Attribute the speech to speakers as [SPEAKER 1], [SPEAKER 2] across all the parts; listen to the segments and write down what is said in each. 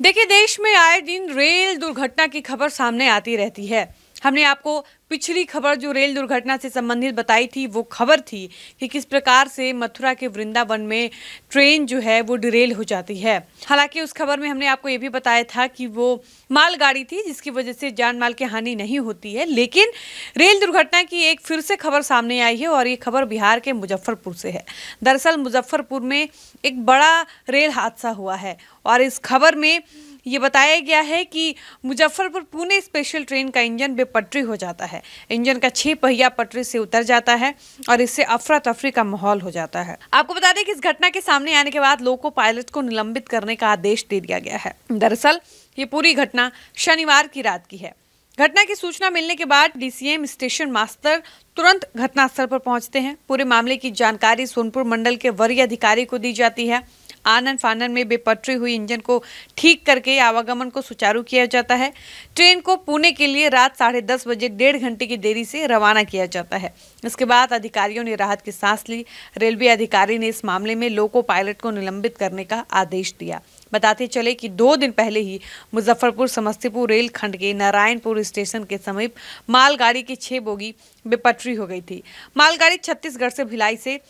[SPEAKER 1] देखिए देश में आए दिन रेल दुर्घटना की खबर सामने आती रहती है हमने आपको पिछली खबर जो रेल दुर्घटना से संबंधित बताई थी वो खबर थी कि किस प्रकार से मथुरा के वृंदावन में ट्रेन जो है वो डिरेल हो जाती है हालांकि उस खबर में हमने आपको ये भी बताया था कि वो मालगाड़ी थी जिसकी वजह से जान माल की हानि नहीं होती है लेकिन रेल दुर्घटना की एक फिर से खबर सामने आई है और ये खबर बिहार के मुजफ्फरपुर से है दरअसल मुजफ्फरपुर में एक बड़ा रेल हादसा हुआ है और इस खबर में ये बताया गया है कि मुजफ्फरपुर पुणे स्पेशल ट्रेन का इंजन बेपटरी हो जाता है इंजन का छह पहिया पटरी से उतर जाता है और इससे अफरा तफरी का माहौल हो जाता है आपको बता दें कि इस घटना के सामने आने के बाद लोको पायलट को निलंबित करने का आदेश दे दिया गया है दरअसल ये पूरी घटना शनिवार की रात की है घटना की सूचना मिलने के बाद डीसीएम स्टेशन मास्टर तुरंत घटनास्थल पर पहुंचते हैं पूरे मामले की जानकारी सोनपुर मंडल के वरीय अधिकारी को दी जाती है आनन फानन में बेपटरी हुई इंजन को ठीक करके आवागमन को सुचारू किया जाता है ट्रेन को पुणे के लिए रात साढ़े दस बजे डेढ़ घंटे की देरी से रवाना किया जाता है इसके बाद अधिकारियों ने राहत की सांस ली रेलवे अधिकारी ने इस मामले में लोको पायलट को निलंबित करने का आदेश दिया बताते चले कि दो दिन पहले ही मुजफ्फरपुर समस्तीपुर रेलखंड के नारायणपुर स्टेशन के समीप मालगाड़ी की छह बोगी बेपटरी हो गई थी मालगाड़ी छत्तीसगढ़ से भिलाई से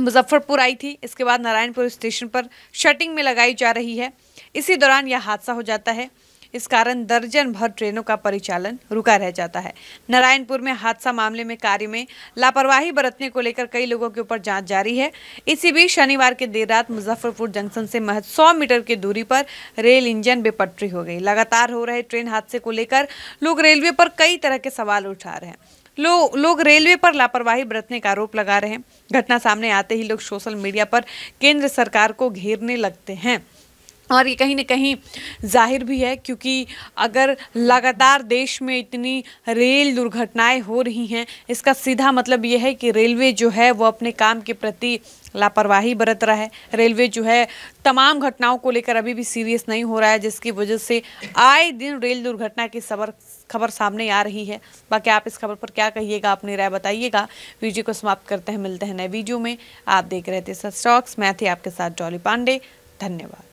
[SPEAKER 1] मुजफ्फरपुर आई थी इसके बाद नारायणपुर स्टेशन पर शटिंग में लगाई जा रही है इसी दौरान यह हादसा हो जाता है इस कारण दर्जन भर ट्रेनों का परिचालन रुका रह जाता है नारायणपुर में हादसा मामले में कार्य में लापरवाही बरतने को लेकर कई लोगों के ऊपर जांच जारी है इसी बीच शनिवार के देर रात मुजफ्फरपुर जंक्शन से महज 100 मीटर की दूरी पर रेल इंजन बेपटरी हो गई लगातार हो रहे ट्रेन हादसे को लेकर लोग रेलवे पर कई तरह के सवाल उठा रहे हैं लो, लोग रेलवे पर लापरवाही बरतने का आरोप लगा रहे हैं घटना सामने आते ही लोग सोशल मीडिया पर केंद्र सरकार को घेरने लगते हैं और ये कहीं ना कहीं जाहिर भी है क्योंकि अगर लगातार देश में इतनी रेल दुर्घटनाएं हो रही हैं इसका सीधा मतलब ये है कि रेलवे जो है वो अपने काम के प्रति लापरवाही बरत रहा है रेलवे जो है तमाम घटनाओं को लेकर अभी भी सीरियस नहीं हो रहा है जिसकी वजह से आए दिन रेल दुर्घटना की खबर खबर सामने आ रही है बाकी आप इस खबर पर क्या कहिएगा अपनी राय बताइएगा वीडियो को समाप्त करते हैं मिलते हैं नए वीडियो में आप देख रहे थे स्टॉक्स मैं थी आपके साथ जॉली पांडे धन्यवाद